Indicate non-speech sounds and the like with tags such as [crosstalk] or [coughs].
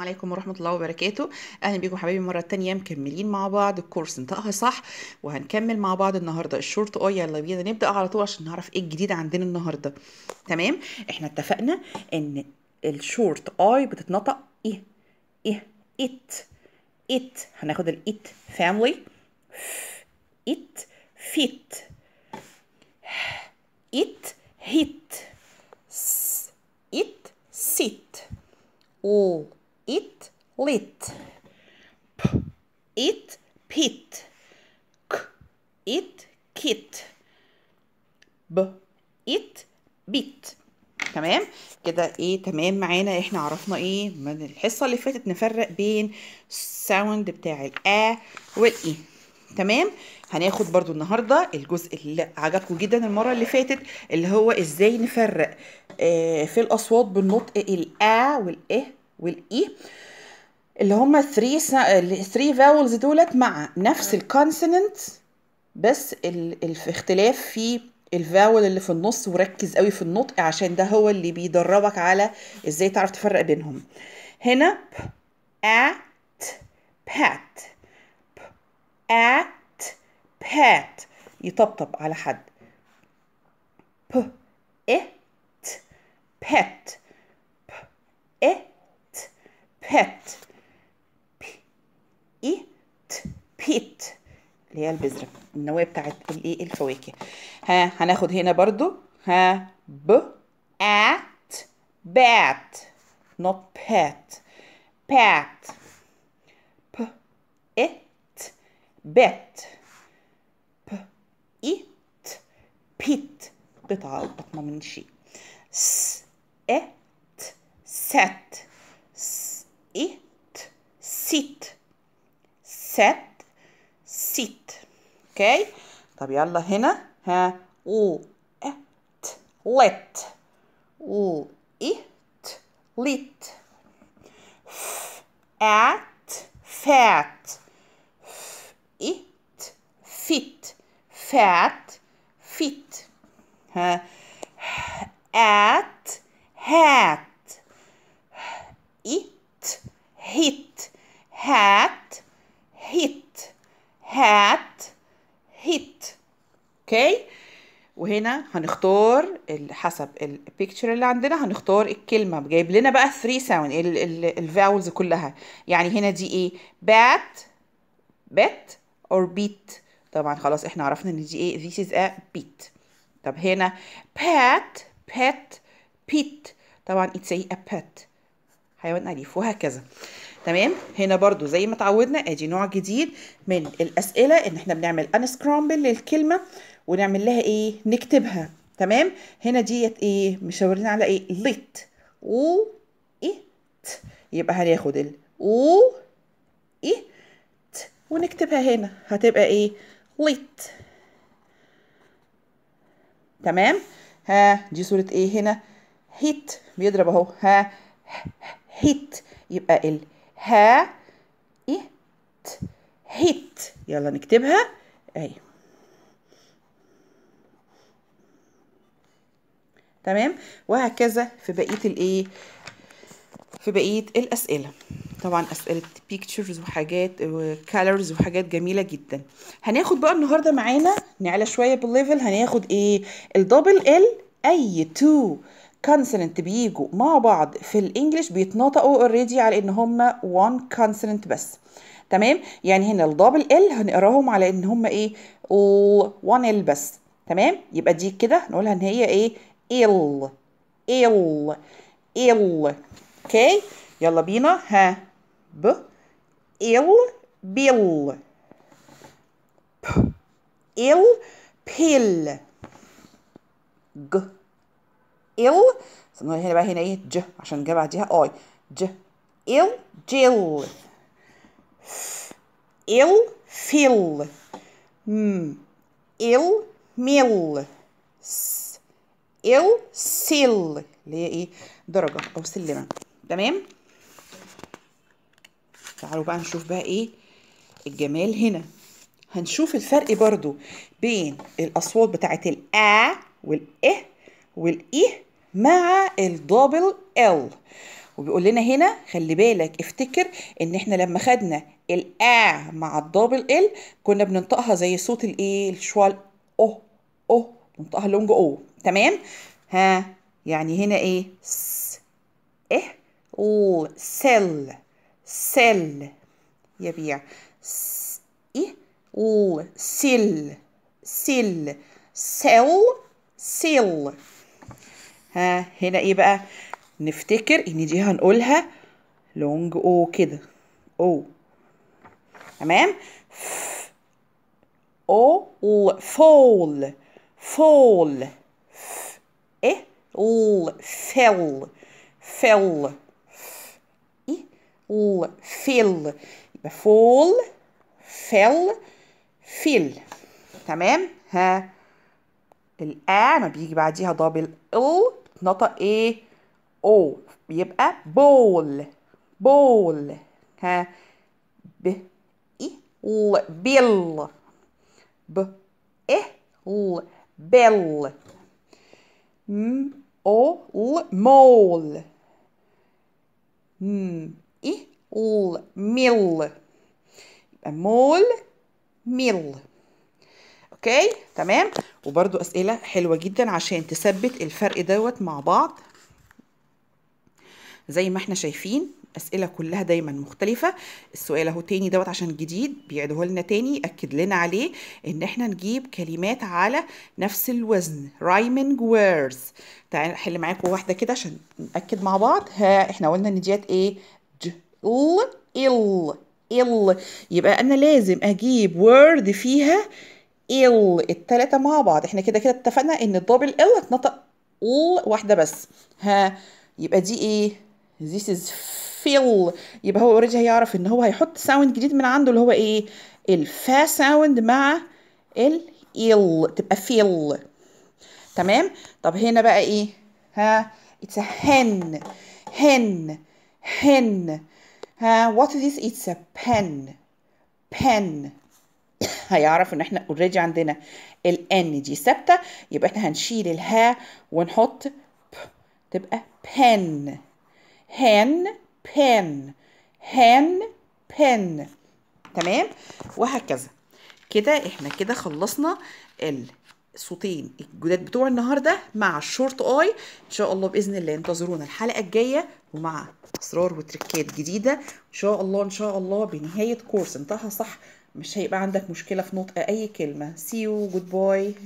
السلام عليكم ورحمة الله وبركاته أهلا بيكم حبايبي مرة تانية مكملين مع بعض الكورس نطقها صح وهنكمل مع بعض النهاردة الشورت أه يلا بينا نبدأ على طول عشان نعرف إيه الجديد عندنا النهاردة تمام إحنا اتفقنا إن الشورت أي بتتنطق إيه إيه إت إت هناخد الإت فاملي إت فيت إت هيت إت سيت أو it lit p it pit k it kit ب it bit تمام كده ايه تمام معانا احنا عرفنا ايه من الحصه اللي فاتت نفرق بين الساوند بتاع الا والاي e. تمام هناخد برضو النهارده الجزء اللي عجبكم جدا المره اللي فاتت اللي هو ازاي نفرق آه في الاصوات بالنطق الا والاه والاي e، اللي هما 3 3 فاولز دولت مع نفس الكونسوننت بس الاختلاف في الفاول اللي في النص وركز قوي في النطق عشان ده هو اللي بيدربك على ازاي تعرف تفرق بينهم هنا ب ات بات ب ات بات يطبطب على حد ب ات بات ب ات pet p e t pit اللي هي البذرة النواة بتاعت الايه الفواكه ها هناخد هنا برضو ها ب at bat not pet pat p it bet p it pit قطعة أو من شيء s it set it, sit, set, sit. okay. طب يلا هنا ها و ات let و it lit at fat it fit fat fit ها at hat it hit hat hit hat hit اوكي okay. وهنا هنختار حسب البيكتشر اللي عندنا هنختار الكلمه جايب لنا بقى 3 ساوند الفاولز كلها يعني هنا دي ايه بات bet اور بيت طبعا خلاص احنا عرفنا ان دي ايه this is a beat طب هنا بات بيت بيت طبعا it's a pet حيوان أليف وهكذا تمام هنا برضو زي ما اتعودنا ادي نوع جديد من الأسئلة ان احنا بنعمل انسكرامبل للكلمة ونعمل لها ايه نكتبها تمام هنا ديت ايه مشاورين على ايه ليت و ات يبقى هناخد ال و ات ونكتبها هنا هتبقى ايه ليت تمام ها دي صورة ايه هنا هيت بيضرب اهو ها. هيت يبقى ال ها ايه هيت يلا نكتبها اهي تمام وهكذا في بقيه الايه في بقيه الاسئله طبعا اسئله بيكتشرز وحاجات وكالرز وحاجات جميله جدا هناخد بقى النهارده معانا نعلى شويه بالليفل هناخد ايه الدبل ال اي تو كونسنت بيجوا مع بعض في الانجليش بيتنطقوا اوريدي على ان هم وان كونسنت بس تمام يعني هنا الدبل ال هنقراهم على ان هم ايه وان ال بس تمام يبقى دي كده نقولها ان هي ايه ال ال ال اوكي يلا بينا ها ب ال بيل ب ال بيل ج ill هنا بقى هنا ايه ج عشان جه بعديها اي ج ill jill ill fill م ill mill ill sill اللي هي ايه درجة او سلمة تمام تعالوا بقى نشوف بقى ايه الجمال هنا هنشوف الفرق برضو بين الاصوات بتاعت الأ والإه والإيه مع الدبل ال وبيقول لنا هنا خلي بالك افتكر ان احنا لما خدنا الا مع الدبل ال كنا بننطقها زي صوت الايه الشوال او او بننطقها لونج او تمام ها يعني هنا ايه س ايه او سيل سيل يبيع س ايه او سيل سيل سيل سيل ها هنا ايه بقى نفتكر ان دي هنقولها لونج او كده او تمام او فول فول ايه ال فل فل ايه ال يبقى فول فل فيل تمام ها الآ ما بيجي بعديها دبل ال نطق ايه او يبقى بول بول ها ب اي ل بيل ب ايه ل بيل م او ل مول م اي ل ميل يبقى مول ميل اوكي تمام وبرضو أسئلة حلوة جدا عشان تثبت الفرق دوت مع بعض زي ما احنا شايفين أسئلة كلها دايما مختلفة السؤال اهو تاني دوت عشان جديد بيعده لنا تاني أكد لنا عليه إن احنا نجيب كلمات على نفس الوزن rhyming words تعالى حل معاكم واحدة كده عشان نأكد مع بعض ها احنا قلنا إن ديت إيه ج ال ال ال يبقى أنا لازم أجيب word فيها ال التلاتة مع بعض احنا كده كده اتفقنا ان الضرب ال اتنطق ال واحدة بس ها يبقى دي ايه this is fill يبقى هو اوريدي هيعرف ان هو هيحط ساوند جديد من عنده اللي هو ايه الفا ساوند مع ال ال تبقى fill تمام طب هنا بقى ايه ها it's a hen hen hen ها what is this it's a pen pen [coughs] هيعرف ان احنا اوريدي عندنا الان دي ثابته يبقى احنا هنشيل الها ونحط ب تبقى pen هان pen هان pen تمام وهكذا كده احنا كده خلصنا الصوتين الجداد بتوع النهارده مع الشورت اي ان شاء الله باذن الله انتظرونا الحلقه الجايه ومع اسرار وتركات جديده ان شاء الله ان شاء الله بنهايه كورس انتهى صح مش هيبقى عندك مشكلة في نطق أي كلمة see you goodbye